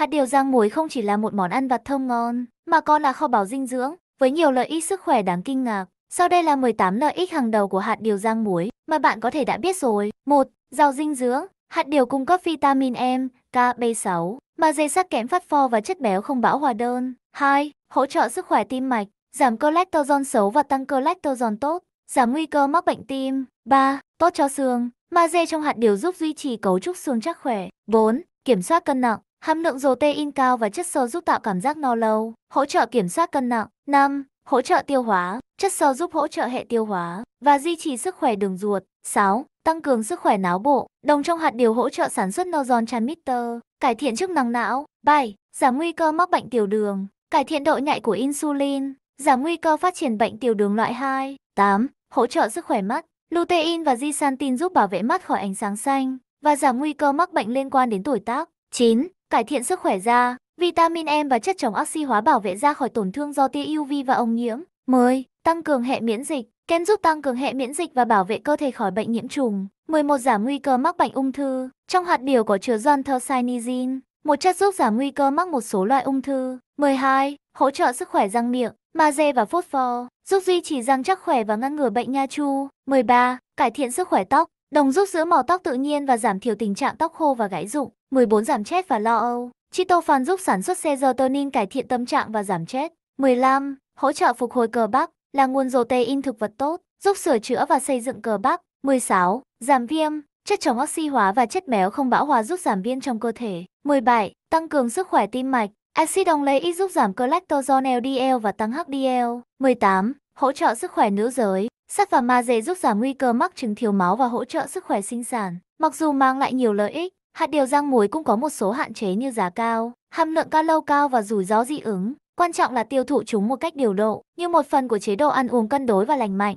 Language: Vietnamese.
Hạt điều rang muối không chỉ là một món ăn vặt thơm ngon, mà còn là kho báu dinh dưỡng, với nhiều lợi ích sức khỏe đáng kinh ngạc. Sau đây là 18 lợi ích hàng đầu của hạt điều rang muối mà bạn có thể đã biết rồi. 1. Giàu dinh dưỡng. Hạt điều cung cấp vitamin M, K, B6, mà dây sắc kẽm phát pho và chất béo không bão hòa đơn. 2. Hỗ trợ sức khỏe tim mạch, giảm cholesterol xấu và tăng cholesterol tốt, giảm nguy cơ mắc bệnh tim. 3. Tốt cho xương. Magie trong hạt điều giúp duy trì cấu trúc xương chắc khỏe. 4. Kiểm soát cân nặng. Hàm lượng protein cao và chất xơ giúp tạo cảm giác no lâu, hỗ trợ kiểm soát cân nặng. 5. Hỗ trợ tiêu hóa, chất xơ giúp hỗ trợ hệ tiêu hóa và duy trì sức khỏe đường ruột. 6. Tăng cường sức khỏe não bộ, đồng trong hạt điều hỗ trợ sản xuất transmitter, cải thiện chức năng não. 7. Giảm nguy cơ mắc bệnh tiểu đường, cải thiện độ nhạy của insulin, giảm nguy cơ phát triển bệnh tiểu đường loại 2. 8. Hỗ trợ sức khỏe mắt, lutein và zeaxanthin giúp bảo vệ mắt khỏi ánh sáng xanh và giảm nguy cơ mắc bệnh liên quan đến tuổi tác. 9 cải thiện sức khỏe da, vitamin E và chất chống oxy hóa bảo vệ da khỏi tổn thương do tia UV và ống nhiễm. 10. Tăng cường hệ miễn dịch. Kem giúp tăng cường hệ miễn dịch và bảo vệ cơ thể khỏi bệnh nhiễm trùng. 11. Giảm nguy cơ mắc bệnh ung thư. Trong hạt điều có chứa doanthocyanidin, một chất giúp giảm nguy cơ mắc một số loại ung thư. 12. Hỗ trợ sức khỏe răng miệng, magie và phốt giúp duy trì răng chắc khỏe và ngăn ngừa bệnh nha chu. 13. Cải thiện sức khỏe tóc. Đồng giúp giữ màu tóc tự nhiên và giảm thiểu tình trạng tóc khô và gãy rụng. 14 giảm chết và lo âu. Chitopan giúp sản xuất serotonin cải thiện tâm trạng và giảm chết. 15. Hỗ trợ phục hồi cơ bắp là nguồn protein thực vật tốt, giúp sửa chữa và xây dựng cơ bắp. 16. Giảm viêm, chất chống oxy hóa và chất béo không bão hòa giúp giảm viêm trong cơ thể. 17. Tăng cường sức khỏe tim mạch. Axit oleic giúp giảm cholesterol LDL và tăng HDL. 18. Hỗ trợ sức khỏe nữ giới. Sắt và magie giúp giảm nguy cơ mắc chứng thiếu máu và hỗ trợ sức khỏe sinh sản. Mặc dù mang lại nhiều lợi ích, hạt điều rang muối cũng có một số hạn chế như giá cao, hàm lượng calo cao và rủi ro dị ứng. Quan trọng là tiêu thụ chúng một cách điều độ, như một phần của chế độ ăn uống cân đối và lành mạnh.